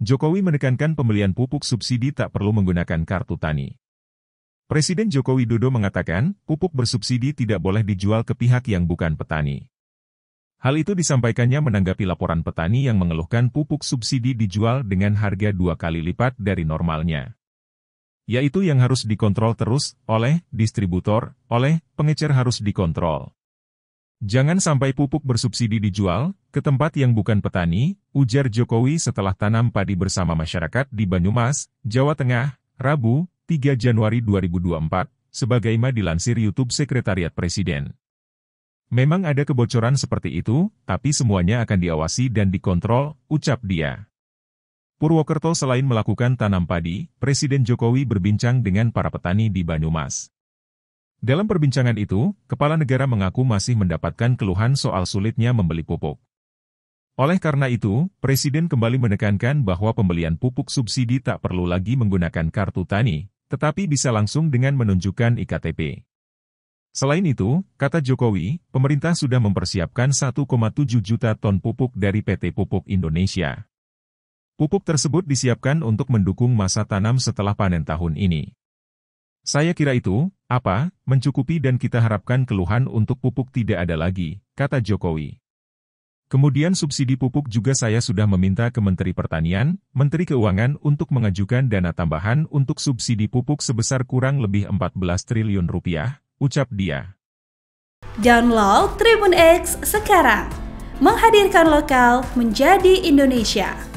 Jokowi menekankan pembelian pupuk subsidi tak perlu menggunakan kartu tani. Presiden Jokowi Dodo mengatakan, pupuk bersubsidi tidak boleh dijual ke pihak yang bukan petani. Hal itu disampaikannya menanggapi laporan petani yang mengeluhkan pupuk subsidi dijual dengan harga dua kali lipat dari normalnya. Yaitu yang harus dikontrol terus, oleh distributor, oleh pengecer harus dikontrol. Jangan sampai pupuk bersubsidi dijual, ke tempat yang bukan petani, ujar Jokowi setelah tanam padi bersama masyarakat di Banyumas, Jawa Tengah, Rabu, 3 Januari 2024, sebagaimana dilansir YouTube Sekretariat Presiden. Memang ada kebocoran seperti itu, tapi semuanya akan diawasi dan dikontrol, ucap dia. Purwokerto selain melakukan tanam padi, Presiden Jokowi berbincang dengan para petani di Banyumas. Dalam perbincangan itu, kepala negara mengaku masih mendapatkan keluhan soal sulitnya membeli pupuk. Oleh karena itu, Presiden kembali menekankan bahwa pembelian pupuk subsidi tak perlu lagi menggunakan kartu tani, tetapi bisa langsung dengan menunjukkan IKTP. Selain itu, kata Jokowi, pemerintah sudah mempersiapkan 1,7 juta ton pupuk dari PT Pupuk Indonesia. Pupuk tersebut disiapkan untuk mendukung masa tanam setelah panen tahun ini. Saya kira itu, apa, mencukupi dan kita harapkan keluhan untuk pupuk tidak ada lagi, kata Jokowi. Kemudian subsidi pupuk juga saya sudah meminta ke Menteri Pertanian, Menteri Keuangan untuk mengajukan dana tambahan untuk subsidi pupuk sebesar kurang lebih 14 triliun rupiah, ucap dia. Download Tribun X sekarang, menghadirkan lokal menjadi Indonesia.